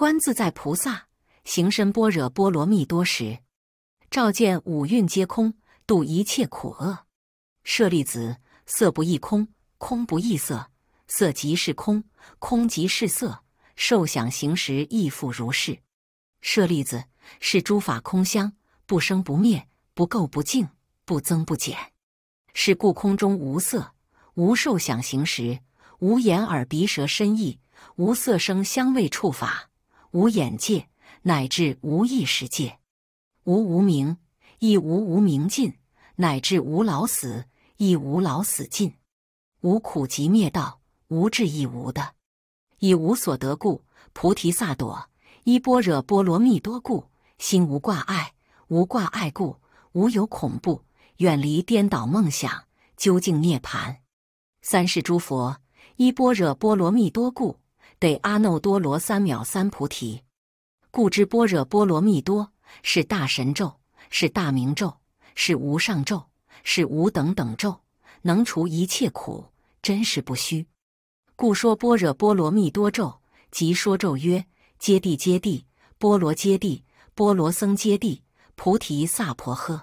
观自在菩萨行深般若波罗蜜多时，照见五蕴皆空，度一切苦厄。舍利子，色不异空，空不异色，色即是空，空即是色，受想行识亦复如是。舍利子，是诸法空相，不生不灭，不垢不净，不增不减。是故空中无色，无受想行识，无眼耳鼻舌身意，无色声香味触法。无眼界，乃至无意识界；无无明，亦无无明尽；乃至无老死，亦无老死尽；无苦集灭道，无智亦无的；以无所得故，菩提萨埵依般若波罗蜜多故，心无挂碍；无挂碍故，无有恐怖，远离颠倒梦想，究竟涅槃。三世诸佛依般若波罗蜜多故。得阿耨多罗三藐三菩提，故知般若波罗蜜多是大神咒，是大明咒，是无上咒，是无等等咒，能除一切苦，真实不虚。故说般若波罗蜜多咒，即说咒曰：揭谛揭谛，波罗揭谛，波罗僧揭谛，菩提萨婆诃。